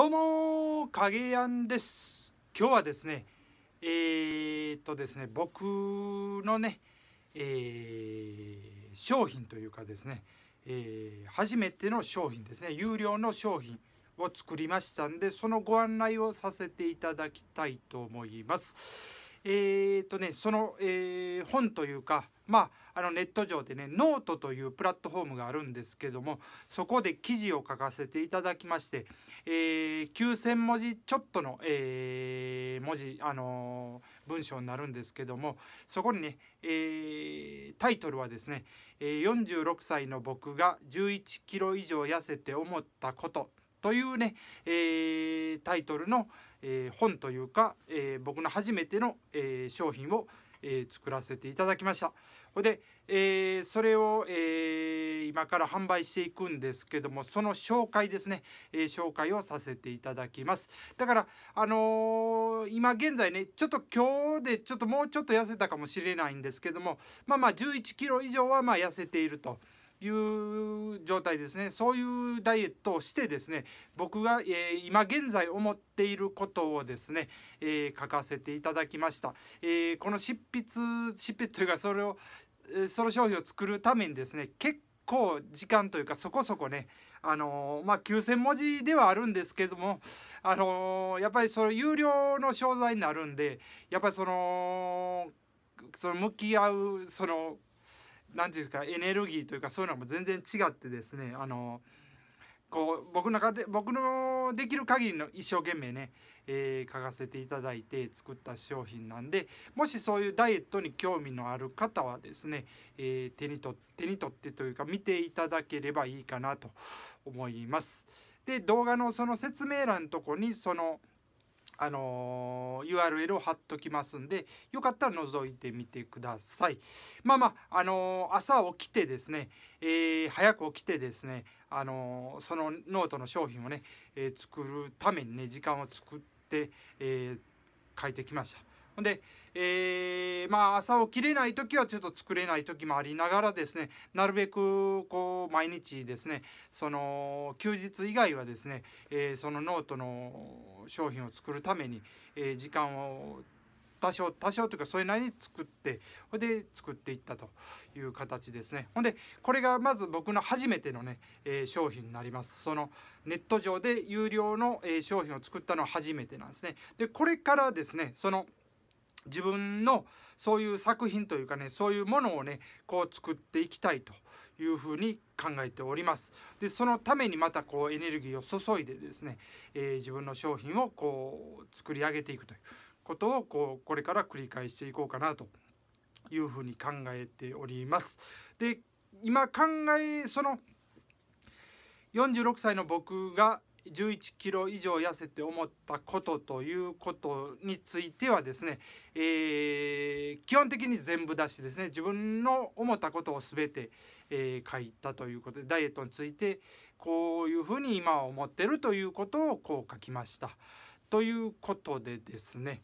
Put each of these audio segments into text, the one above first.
どうも影やんです今日はですねえー、っとですね僕のね、えー、商品というかですね、えー、初めての商品ですね有料の商品を作りましたんでそのご案内をさせていただきたいと思います。えーとね、その、えー、本というか、まあ、あのネット上でねノートというプラットフォームがあるんですけどもそこで記事を書かせていただきまして、えー、9,000文字ちょっとの、えー、文字、あのー、文章になるんですけどもそこにね、えー、タイトルはですね「46歳の僕が11キロ以上痩せて思ったこと」というね、えー、タイトルの、えー、本というか、えー、僕の初めての、え商品を、え作らせていただきました。ほで、えそれを、え今から販売していくんですけどもその紹介ですね、え紹介をさせていただきます。だからあの今現在ねちょっと今日でちょっともうちょっと痩せたかもしれないんですけどもまあまあ11キロ以上はまあ痩せていると。いう状態ですねそういうダイエットをしてですね僕が、えー、今現在思っていることをですね、えー、書かせていただきました、えー、この執筆執筆というかそれをその商品を作るためにですね結構時間というかそこそこねあのまあ、9,000文字ではあるんですけども、あのやっぱりその有料の商材になるんでやっぱりそのその向き合うその何ていうんですかエネルギーというかそういうのも全然違ってですねあのこう僕の中で僕のできる限りの一生懸命ね、えー、書かせていただいて作った商品なんでもしそういうダイエットに興味のある方はですね、えー、手に取手に取ってというか見ていただければいいかなと思います。で動画のその説明欄のとこにそのあの URL を貼っときますんでよかったら覗いてみてくださいまあまあ、あの朝起きてですね、えー、早く起きてですね、あのそのノートの商品をね、えー、作るためにね時間を作って、えー、書いてきましたほんで、えー、まあ朝起きれない時はちょっと作れない時もありながらですねなるべくこう毎日ですねその休日以外はですね、えー、そのノートの商品を作るために、えー、時間を多少多少というかそれなりに作ってほんで作っていったという形ですねほんでこれがまず僕の初めてのね、えー、商品になりますそのネット上で有料の、えー、商品を作ったのは初めてなんですねでこれからですねその自分のそういう作品というかねそういうものをねこう作っていきたいというふうに考えておりますでそのためにまたこうエネルギーを注いでですね、えー、自分の商品をこう作り上げていくということをこうこれから繰り返していこうかなというふうに考えておりますで今考えその46歳の僕が11キロ以上痩せて思ったことということについてはですね、えー、基本的に全部出しですね自分の思ったことを全て、えー、書いたということでダイエットについてこういうふうに今思ってるということをこう書きました。ということでですね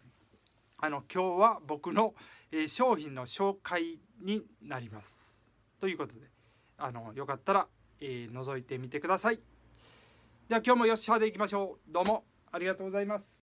あの今日は僕の、えー、商品の紹介になります。ということであのよかったら、えー、覗いてみてください。では今日もよっしゃでいきましょうどうもありがとうございます